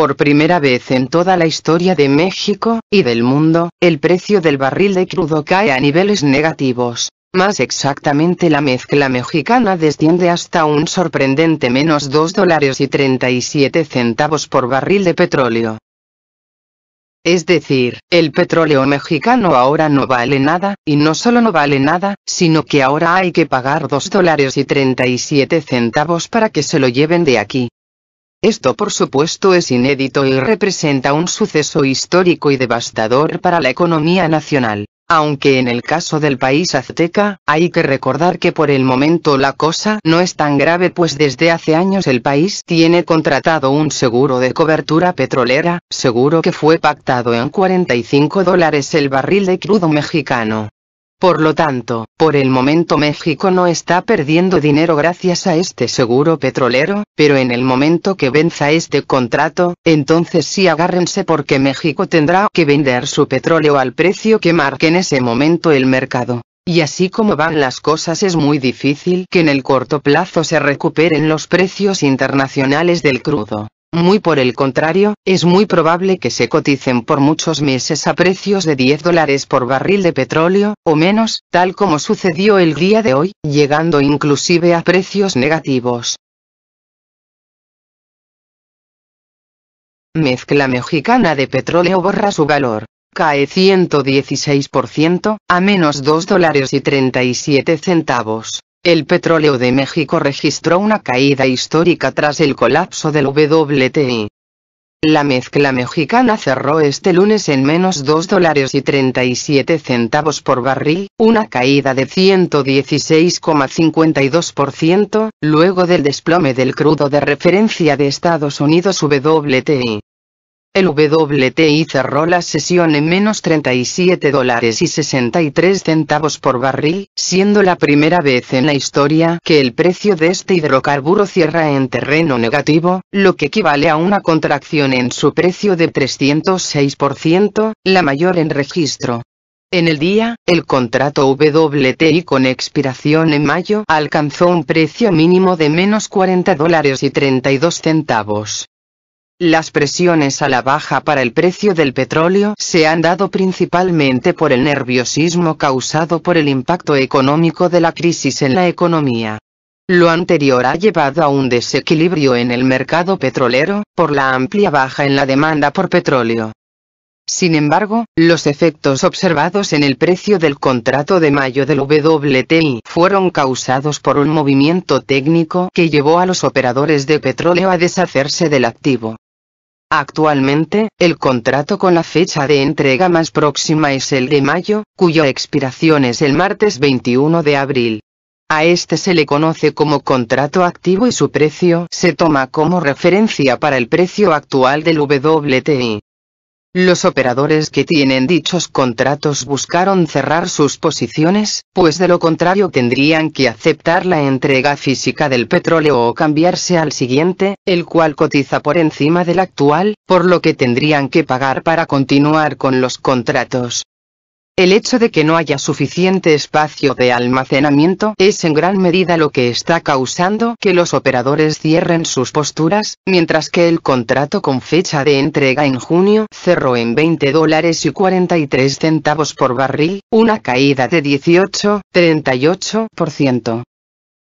Por primera vez en toda la historia de México y del mundo, el precio del barril de crudo cae a niveles negativos. Más exactamente la mezcla mexicana desciende hasta un sorprendente menos 2 dólares y 37 centavos por barril de petróleo. Es decir, el petróleo mexicano ahora no vale nada, y no solo no vale nada, sino que ahora hay que pagar 2 dólares y 37 centavos para que se lo lleven de aquí. Esto por supuesto es inédito y representa un suceso histórico y devastador para la economía nacional, aunque en el caso del país azteca, hay que recordar que por el momento la cosa no es tan grave pues desde hace años el país tiene contratado un seguro de cobertura petrolera, seguro que fue pactado en 45 dólares el barril de crudo mexicano. Por lo tanto, por el momento México no está perdiendo dinero gracias a este seguro petrolero, pero en el momento que venza este contrato, entonces sí agárrense porque México tendrá que vender su petróleo al precio que marque en ese momento el mercado. Y así como van las cosas es muy difícil que en el corto plazo se recuperen los precios internacionales del crudo. Muy por el contrario, es muy probable que se coticen por muchos meses a precios de 10 dólares por barril de petróleo, o menos, tal como sucedió el día de hoy, llegando inclusive a precios negativos. Mezcla mexicana de petróleo borra su valor. Cae 116% a menos 2 dólares y 37 centavos. El petróleo de México registró una caída histórica tras el colapso del WTI. La mezcla mexicana cerró este lunes en menos 2 dólares y 37 centavos por barril, una caída de 116,52%, luego del desplome del crudo de referencia de Estados Unidos WTI el WTI cerró la sesión en menos 37 dólares y 63 centavos por barril, siendo la primera vez en la historia que el precio de este hidrocarburo cierra en terreno negativo, lo que equivale a una contracción en su precio de 306%, la mayor en registro. En el día, el contrato WTI con expiración en mayo alcanzó un precio mínimo de menos 40 dólares y 32 centavos. Las presiones a la baja para el precio del petróleo se han dado principalmente por el nerviosismo causado por el impacto económico de la crisis en la economía. Lo anterior ha llevado a un desequilibrio en el mercado petrolero, por la amplia baja en la demanda por petróleo. Sin embargo, los efectos observados en el precio del contrato de mayo del WTI fueron causados por un movimiento técnico que llevó a los operadores de petróleo a deshacerse del activo. Actualmente, el contrato con la fecha de entrega más próxima es el de mayo, cuya expiración es el martes 21 de abril. A este se le conoce como contrato activo y su precio se toma como referencia para el precio actual del WTI. Los operadores que tienen dichos contratos buscaron cerrar sus posiciones, pues de lo contrario tendrían que aceptar la entrega física del petróleo o cambiarse al siguiente, el cual cotiza por encima del actual, por lo que tendrían que pagar para continuar con los contratos. El hecho de que no haya suficiente espacio de almacenamiento es en gran medida lo que está causando que los operadores cierren sus posturas, mientras que el contrato con fecha de entrega en junio cerró en 20 dólares y 43 centavos por barril, una caída de 18,38%.